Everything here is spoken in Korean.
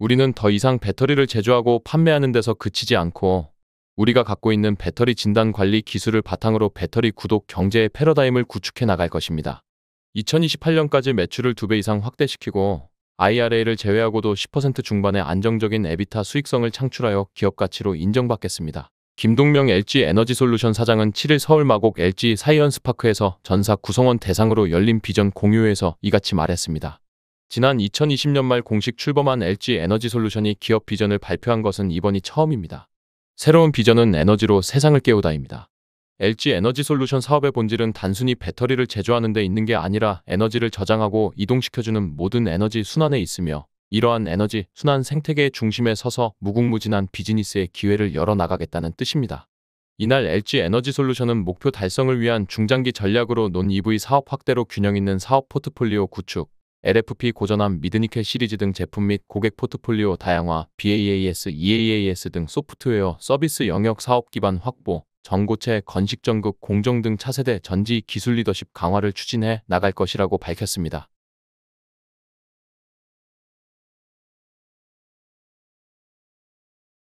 우리는 더 이상 배터리를 제조하고 판매하는 데서 그치지 않고 우리가 갖고 있는 배터리 진단 관리 기술을 바탕으로 배터리 구독 경제의 패러다임을 구축해 나갈 것입니다. 2028년까지 매출을 2배 이상 확대시키고 IRA를 제외하고도 10% 중반의 안정적인 에비타 수익성을 창출하여 기업 가치로 인정받겠습니다. 김동명 LG 에너지 솔루션 사장은 7일 서울 마곡 LG 사이언스파크에서 전사 구성원 대상으로 열린 비전 공유회에서 이같이 말했습니다. 지난 2020년 말 공식 출범한 LG 에너지 솔루션이 기업 비전을 발표한 것은 이번이 처음입니다. 새로운 비전은 에너지로 세상을 깨우다입니다. LG 에너지 솔루션 사업의 본질은 단순히 배터리를 제조하는 데 있는 게 아니라 에너지를 저장하고 이동시켜주는 모든 에너지 순환에 있으며 이러한 에너지 순환 생태계의 중심에 서서 무궁무진한 비즈니스의 기회를 열어나가겠다는 뜻입니다. 이날 LG 에너지 솔루션은 목표 달성을 위한 중장기 전략으로 논 EV 사업 확대로 균형 있는 사업 포트폴리오 구축, LFP 고전함 미드니켈 시리즈 등 제품 및 고객 포트폴리오 다양화, BAAS, EAAS 등 소프트웨어, 서비스 영역 사업 기반 확보, 전고체, 건식 전극, 공정 등 차세대 전지 기술 리더십 강화를 추진해 나갈 것이라고 밝혔습니다.